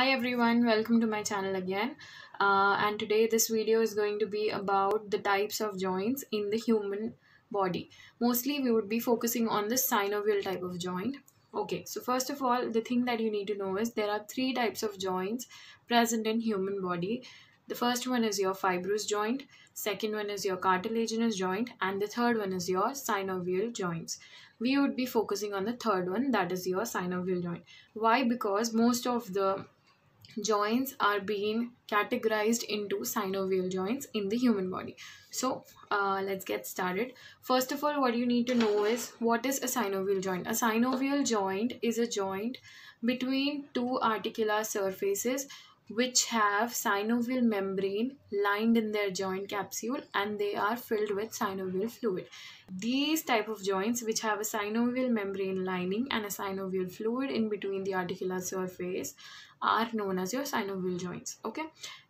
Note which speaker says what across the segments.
Speaker 1: hi everyone welcome to my channel again uh, and today this video is going to be about the types of joints in the human body mostly we would be focusing on the synovial type of joint okay so first of all the thing that you need to know is there are three types of joints present in human body the first one is your fibrous joint second one is your cartilaginous joint and the third one is your synovial joints we would be focusing on the third one that is your synovial joint why because most of the joints are being categorized into synovial joints in the human body. So uh, let's get started. First of all, what you need to know is what is a synovial joint? A synovial joint is a joint between two articular surfaces which have synovial membrane lined in their joint capsule and they are filled with synovial fluid these type of joints which have a synovial membrane lining and a synovial fluid in between the articular surface are known as your synovial joints okay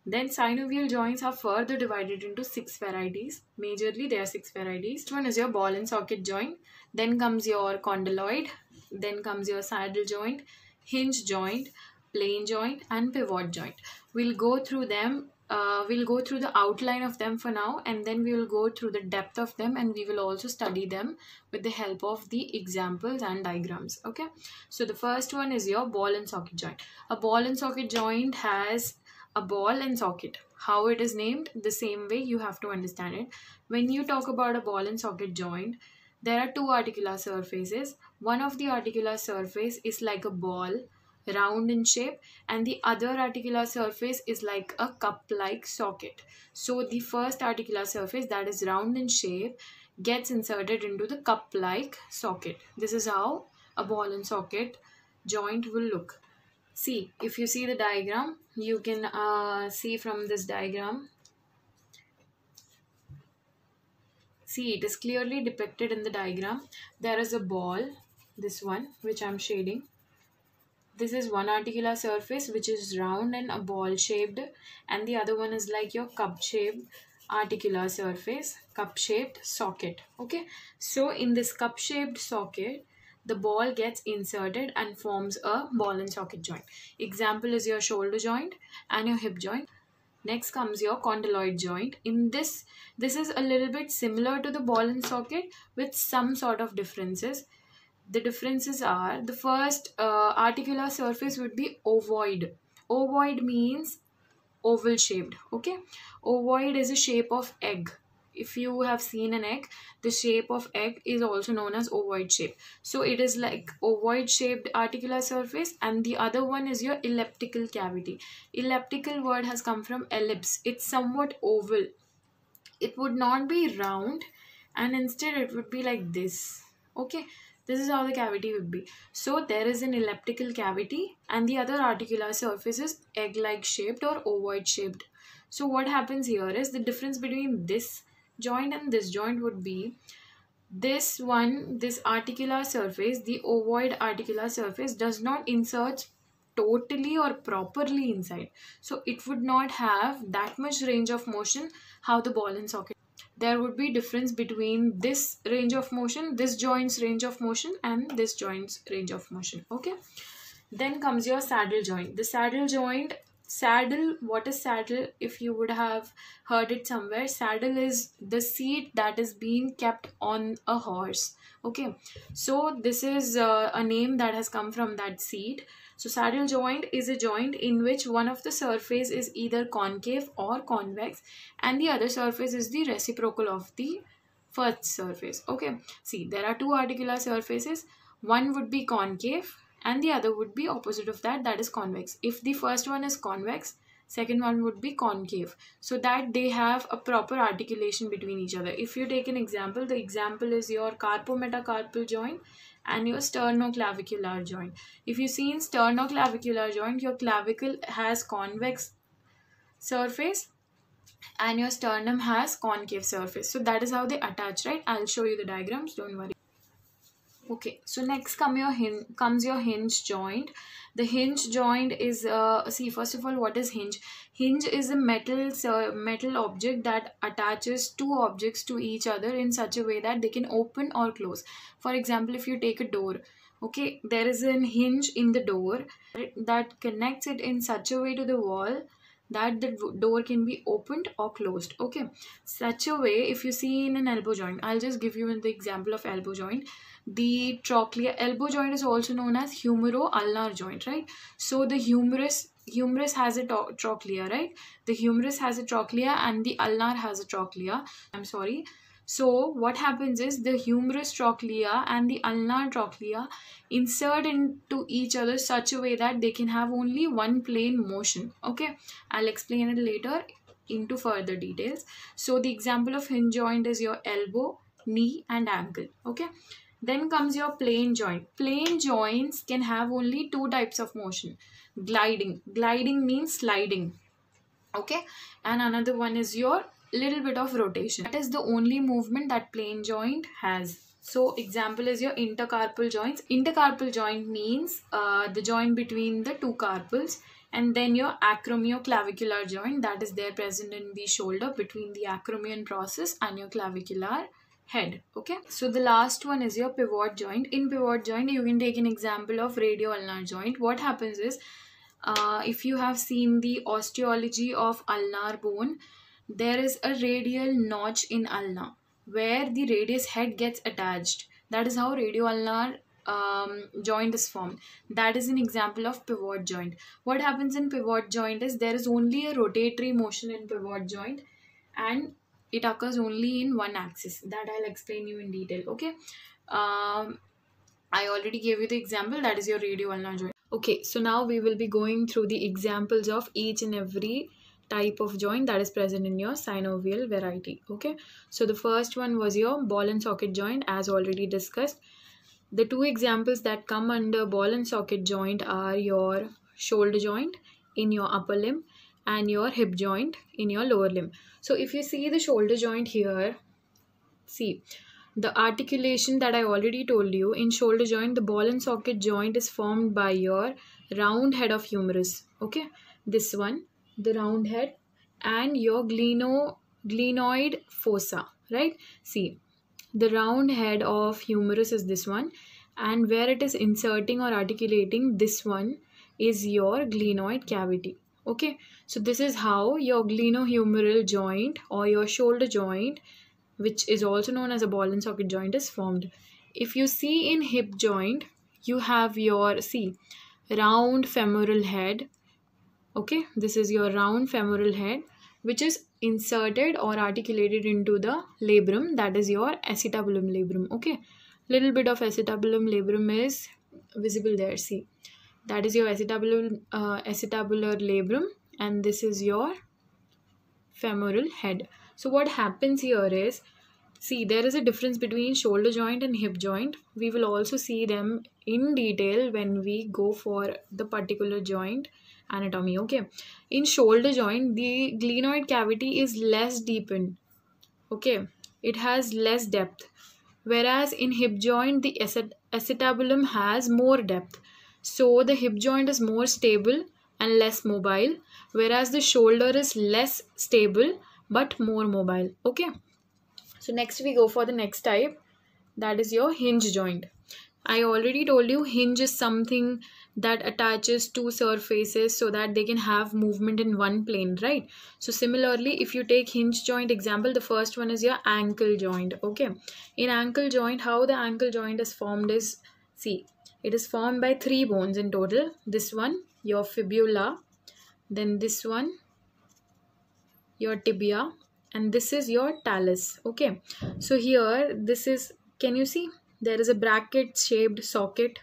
Speaker 1: then synovial joints are further divided into six varieties majorly there are six varieties one is your ball and socket joint then comes your condyloid then comes your saddle joint hinge joint plane joint and pivot joint we'll go through them uh, we'll go through the outline of them for now and then we will go through the depth of them and we will also study them with the help of the examples and diagrams okay so the first one is your ball and socket joint a ball and socket joint has a ball and socket how it is named the same way you have to understand it when you talk about a ball and socket joint there are two articular surfaces one of the articular surface is like a ball round in shape and the other articular surface is like a cup-like socket. So the first articular surface that is round in shape gets inserted into the cup-like socket. This is how a ball and socket joint will look. See, if you see the diagram, you can uh, see from this diagram see it is clearly depicted in the diagram there is a ball this one which i'm shading this is one articular surface which is round and a ball shaped and the other one is like your cup shaped articular surface cup shaped socket okay so in this cup shaped socket the ball gets inserted and forms a ball and socket joint example is your shoulder joint and your hip joint next comes your condyloid joint in this this is a little bit similar to the ball and socket with some sort of differences the differences are the first uh, articular surface would be ovoid ovoid means oval shaped okay ovoid is a shape of egg if you have seen an egg the shape of egg is also known as ovoid shape so it is like ovoid shaped articular surface and the other one is your elliptical cavity elliptical word has come from ellipse it's somewhat oval it would not be round and instead it would be like this okay this is how the cavity would be. So there is an elliptical cavity and the other articular surface is egg-like shaped or ovoid shaped. So what happens here is the difference between this joint and this joint would be this one, this articular surface, the ovoid articular surface does not insert totally or properly inside. So it would not have that much range of motion how the ball and socket there would be difference between this range of motion this joints range of motion and this joints range of motion okay then comes your saddle joint the saddle joint saddle what is saddle if you would have heard it somewhere saddle is the seat that is being kept on a horse okay so this is uh, a name that has come from that seat so saddle joint is a joint in which one of the surface is either concave or convex and the other surface is the reciprocal of the first surface. Okay, see there are two articular surfaces. One would be concave and the other would be opposite of that that is convex. If the first one is convex, second one would be concave so that they have a proper articulation between each other if you take an example the example is your carpometacarpal joint and your sternoclavicular joint. If you see in sternoclavicular joint, your clavicle has convex surface and your sternum has concave surface. So that is how they attach, right? I'll show you the diagrams, don't worry okay so next come your hinge comes your hinge joint the hinge joint is uh, see first of all what is hinge hinge is a metal so metal object that attaches two objects to each other in such a way that they can open or close for example if you take a door okay there is an hinge in the door that connects it in such a way to the wall that the door can be opened or closed okay such a way if you see in an elbow joint i'll just give you the example of elbow joint the trochlear elbow joint is also known as humero-ulnar joint, right? So the humerus humerus has a trochlea, right? The humerus has a trochlea and the ulnar has a trochlea. I'm sorry. So what happens is the humerus trochlea and the ulnar trochlea insert into each other such a way that they can have only one plane motion. Okay, I'll explain it later into further details. So the example of hinge joint is your elbow, knee and ankle. Okay, then comes your plane joint. Plane joints can have only two types of motion. Gliding. Gliding means sliding. Okay. And another one is your little bit of rotation. That is the only movement that plane joint has. So example is your intercarpal joints. Intercarpal joint means uh, the joint between the two carpals and then your acromioclavicular joint that is there present in the shoulder between the acromion process and your clavicular head okay so the last one is your pivot joint in pivot joint you can take an example of radio ulnar joint what happens is uh, if you have seen the osteology of ulnar bone there is a radial notch in ulna where the radius head gets attached that is how radio ulnar um, joint is formed. That is an example of pivot joint. What happens in pivot joint is there is only a rotatory motion in pivot joint and it occurs only in one axis that i'll explain you in detail okay um, i already gave you the example that is your radial ulnar joint okay so now we will be going through the examples of each and every type of joint that is present in your synovial variety okay so the first one was your ball and socket joint as already discussed the two examples that come under ball and socket joint are your shoulder joint in your upper limb and your hip joint in your lower limb. So if you see the shoulder joint here, see the articulation that I already told you in shoulder joint, the ball and socket joint is formed by your round head of humerus. Okay, this one, the round head and your gleno, glenoid fossa, right? See, the round head of humerus is this one and where it is inserting or articulating this one is your glenoid cavity okay so this is how your glenohumeral joint or your shoulder joint which is also known as a ball and socket joint is formed if you see in hip joint you have your see round femoral head okay this is your round femoral head which is inserted or articulated into the labrum that is your acetabulum labrum okay little bit of acetabulum labrum is visible there see that is your acetabulum, uh, acetabular labrum and this is your femoral head. So what happens here is, see there is a difference between shoulder joint and hip joint. We will also see them in detail when we go for the particular joint anatomy. Okay. In shoulder joint, the glenoid cavity is less deepened. Okay. It has less depth. Whereas in hip joint, the acetabulum has more depth. So the hip joint is more stable and less mobile, whereas the shoulder is less stable but more mobile. Okay. So next we go for the next type that is your hinge joint. I already told you hinge is something that attaches two surfaces so that they can have movement in one plane, right? So similarly, if you take hinge joint example, the first one is your ankle joint, okay? In ankle joint, how the ankle joint is formed is, see, it is formed by three bones in total. This one, your fibula, then this one, your tibia, and this is your talus. Okay, so here this is, can you see? There is a bracket shaped socket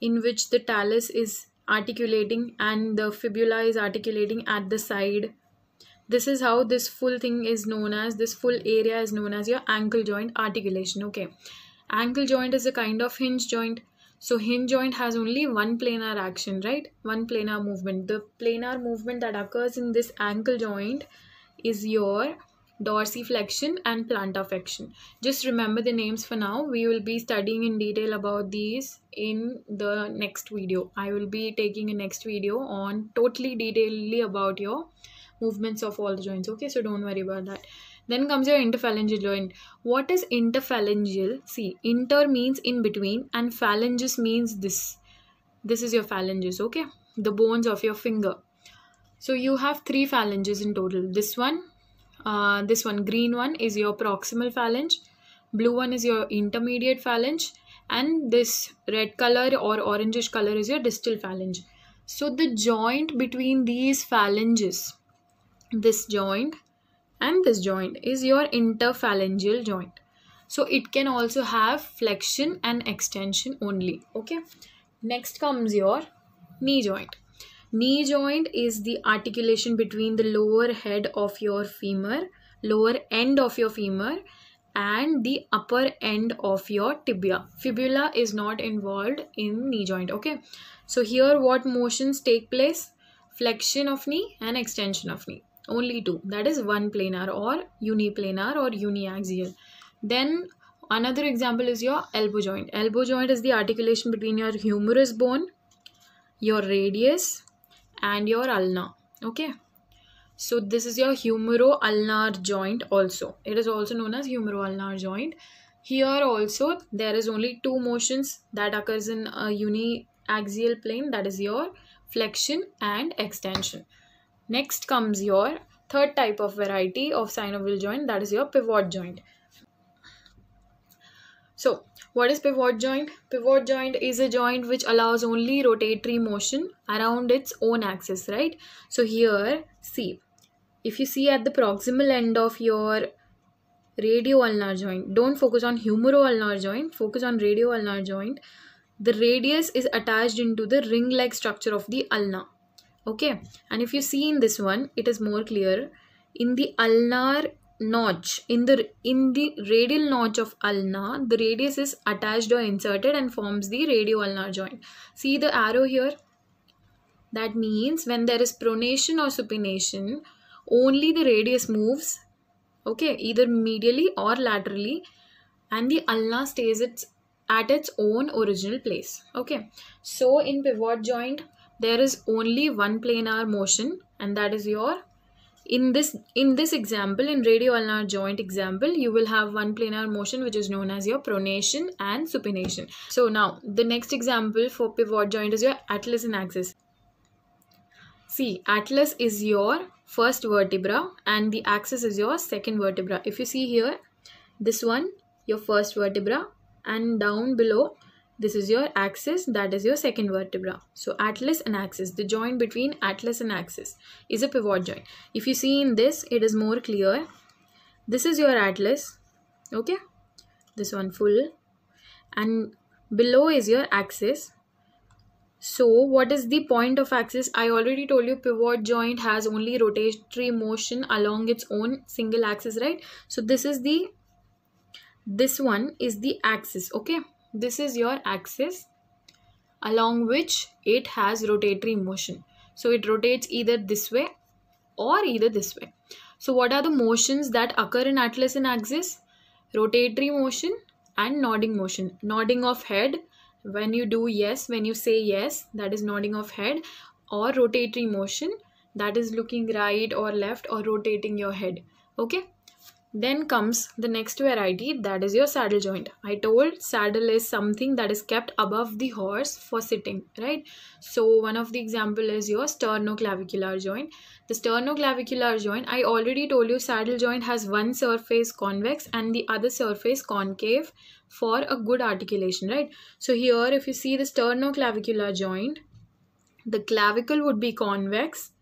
Speaker 1: in which the talus is articulating and the fibula is articulating at the side. This is how this full thing is known as, this full area is known as your ankle joint articulation. Okay, ankle joint is a kind of hinge joint so hinge joint has only one planar action, right? One planar movement. The planar movement that occurs in this ankle joint is your dorsiflexion and plantar flexion. Just remember the names for now. We will be studying in detail about these in the next video. I will be taking a next video on totally detailedly about your movements of all the joints. Okay, so don't worry about that. Then comes your interphalangeal joint. What is interphalangeal? See, inter means in between and phalanges means this. This is your phalanges, okay? The bones of your finger. So you have three phalanges in total. This one, uh, this one green one is your proximal phalange. Blue one is your intermediate phalange. And this red color or orangish color is your distal phalange. So the joint between these phalanges, this joint and this joint is your interphalangeal joint so it can also have flexion and extension only okay next comes your knee joint knee joint is the articulation between the lower head of your femur lower end of your femur and the upper end of your tibia fibula is not involved in knee joint okay so here what motions take place flexion of knee and extension of knee only two that is one planar or uniplanar or uniaxial then another example is your elbow joint elbow joint is the articulation between your humerus bone your radius and your ulna okay so this is your humero-ulnar joint also it is also known as humero-ulnar joint here also there is only two motions that occurs in a uniaxial plane that is your flexion and extension Next comes your third type of variety of synovial joint that is your pivot joint. So what is pivot joint? Pivot joint is a joint which allows only rotatory motion around its own axis, right? So here, see, if you see at the proximal end of your radioulnar joint, don't focus on humeroulnar joint, focus on radioulnar joint. The radius is attached into the ring-like structure of the ulna okay and if you see in this one it is more clear in the ulnar notch in the in the radial notch of ulna the radius is attached or inserted and forms the radioulnar joint see the arrow here that means when there is pronation or supination only the radius moves okay either medially or laterally and the ulna stays its at its own original place okay so in pivot joint there is only one planar motion and that is your in this in this example in ulnar joint example you will have one planar motion which is known as your pronation and supination so now the next example for pivot joint is your atlas and axis see atlas is your first vertebra and the axis is your second vertebra if you see here this one your first vertebra and down below this is your axis, that is your second vertebra. So atlas and axis, the joint between atlas and axis is a pivot joint. If you see in this, it is more clear. This is your atlas, okay? This one full. And below is your axis. So what is the point of axis? I already told you pivot joint has only rotatory motion along its own single axis, right? So this is the, this one is the axis, okay? This is your axis along which it has rotatory motion. So it rotates either this way or either this way. So what are the motions that occur in atlas and axis? Rotatory motion and nodding motion. Nodding of head when you do yes, when you say yes, that is nodding of head or rotatory motion that is looking right or left or rotating your head. Okay. Then comes the next variety that is your saddle joint. I told saddle is something that is kept above the horse for sitting, right? So one of the example is your sternoclavicular joint. The sternoclavicular joint, I already told you saddle joint has one surface convex and the other surface concave for a good articulation, right? So here if you see the sternoclavicular joint, the clavicle would be convex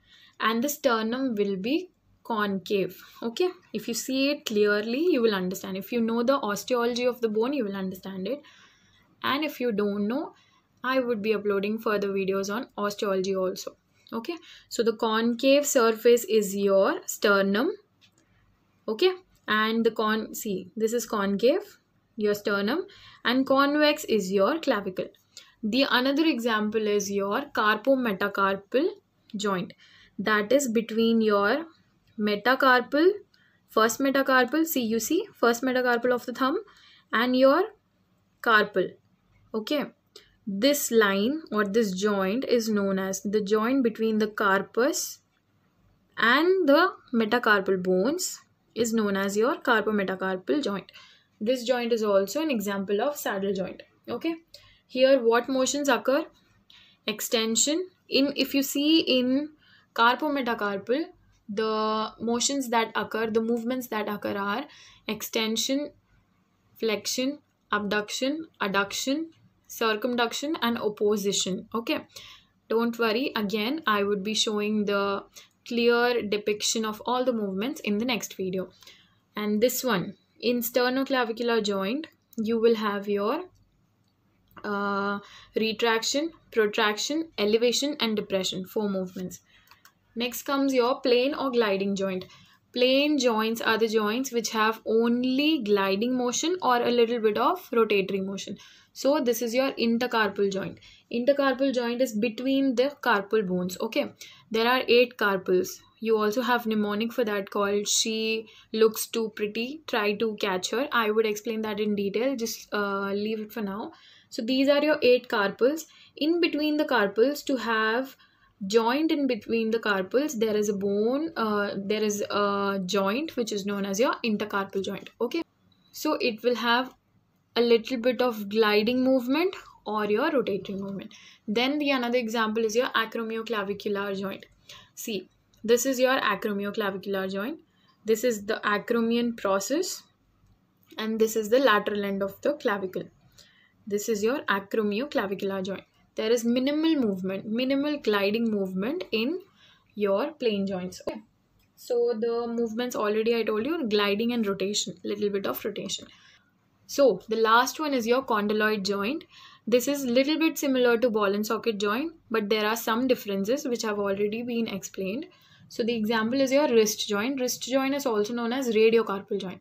Speaker 1: and the sternum will be concave okay if you see it clearly you will understand if you know the osteology of the bone you will understand it and if you don't know i would be uploading further videos on osteology also okay so the concave surface is your sternum okay and the con see this is concave your sternum and convex is your clavicle the another example is your carpometacarpal joint that is between your metacarpal first metacarpal see you see first metacarpal of the thumb and your carpal okay this line or this joint is known as the joint between the carpus and the metacarpal bones is known as your carpometacarpal joint this joint is also an example of saddle joint okay here what motions occur extension in if you see in carpometacarpal the motions that occur, the movements that occur are extension, flexion, abduction, adduction, circumduction and opposition. Okay, don't worry again I would be showing the clear depiction of all the movements in the next video. And this one in sternoclavicular joint you will have your uh, retraction, protraction, elevation and depression, four movements. Next comes your plane or gliding joint. Plane joints are the joints which have only gliding motion or a little bit of rotatory motion. So this is your intercarpal joint. Intercarpal joint is between the carpal bones. Okay. There are eight carpals. You also have mnemonic for that called she looks too pretty. Try to catch her. I would explain that in detail. Just uh, leave it for now. So these are your eight carpals. In between the carpals to have joint in between the carpals there is a bone uh, there is a joint which is known as your intercarpal joint okay so it will have a little bit of gliding movement or your rotatory movement then the another example is your acromioclavicular joint see this is your acromioclavicular joint this is the acromion process and this is the lateral end of the clavicle this is your acromioclavicular joint there is minimal movement, minimal gliding movement in your plane joints. Okay. So the movements already I told you gliding and rotation, little bit of rotation. So the last one is your condyloid joint. This is little bit similar to ball and socket joint, but there are some differences which have already been explained. So the example is your wrist joint. Wrist joint is also known as radiocarpal joint.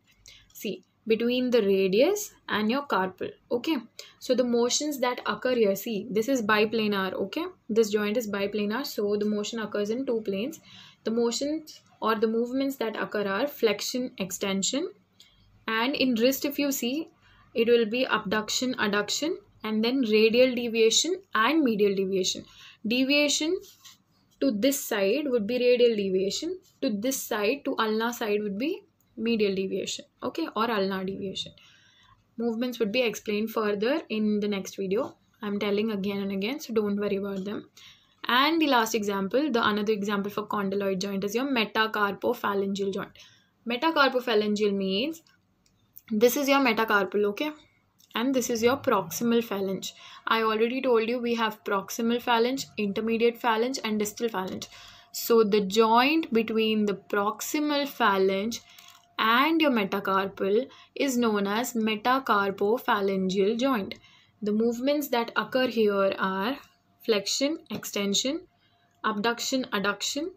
Speaker 1: See, between the radius and your carpal okay so the motions that occur here see this is biplanar okay this joint is biplanar so the motion occurs in two planes the motions or the movements that occur are flexion extension and in wrist if you see it will be abduction adduction and then radial deviation and medial deviation deviation to this side would be radial deviation to this side to ulna side would be medial deviation okay or ulnar deviation movements would be explained further in the next video i'm telling again and again so don't worry about them and the last example the another example for condyloid joint is your metacarpophalangeal joint metacarpophalangeal means this is your metacarpal okay and this is your proximal phalange i already told you we have proximal phalange intermediate phalange and distal phalange so the joint between the proximal phalange and your metacarpal is known as metacarpophalangeal joint. The movements that occur here are flexion, extension, abduction, adduction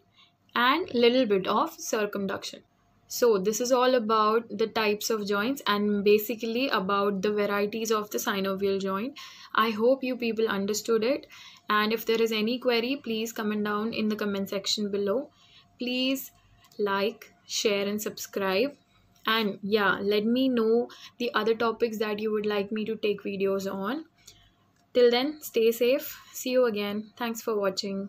Speaker 1: and little bit of circumduction. So this is all about the types of joints and basically about the varieties of the synovial joint. I hope you people understood it and if there is any query please comment down in the comment section below. Please like, share and subscribe and yeah let me know the other topics that you would like me to take videos on till then stay safe see you again thanks for watching